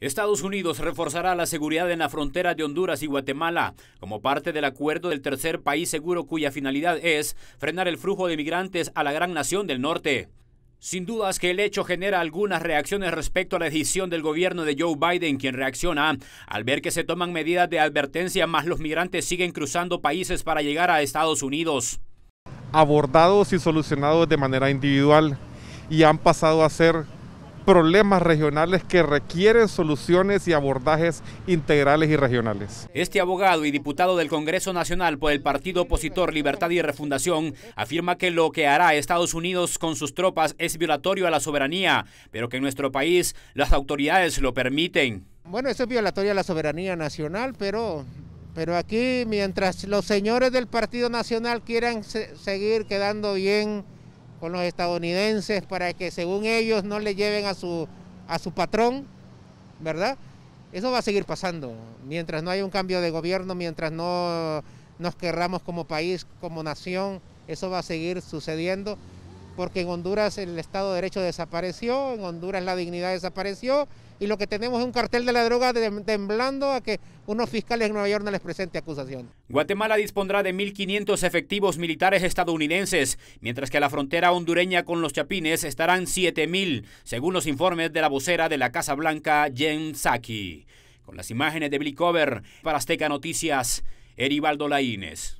Estados Unidos reforzará la seguridad en la frontera de Honduras y Guatemala como parte del acuerdo del tercer país seguro cuya finalidad es frenar el flujo de migrantes a la gran nación del norte. Sin dudas que el hecho genera algunas reacciones respecto a la decisión del gobierno de Joe Biden, quien reacciona al ver que se toman medidas de advertencia, más los migrantes siguen cruzando países para llegar a Estados Unidos. Abordados y solucionados de manera individual y han pasado a ser problemas regionales que requieren soluciones y abordajes integrales y regionales. Este abogado y diputado del Congreso Nacional por el partido opositor Libertad y Refundación afirma que lo que hará Estados Unidos con sus tropas es violatorio a la soberanía, pero que en nuestro país las autoridades lo permiten. Bueno, eso es violatorio a la soberanía nacional, pero pero aquí, mientras los señores del Partido Nacional quieran seguir quedando bien con los estadounidenses para que según ellos no le lleven a su, a su patrón, ¿verdad? Eso va a seguir pasando. Mientras no haya un cambio de gobierno, mientras no nos querramos como país, como nación, eso va a seguir sucediendo porque en Honduras el Estado de Derecho desapareció, en Honduras la dignidad desapareció y lo que tenemos es un cartel de la droga temblando a que unos fiscales en Nueva York no les presente acusación. Guatemala dispondrá de 1.500 efectivos militares estadounidenses, mientras que a la frontera hondureña con los Chapines estarán 7.000, según los informes de la vocera de la Casa Blanca, Jen Psaki. Con las imágenes de Billy Cover, para Azteca Noticias, Erivaldo Laínez.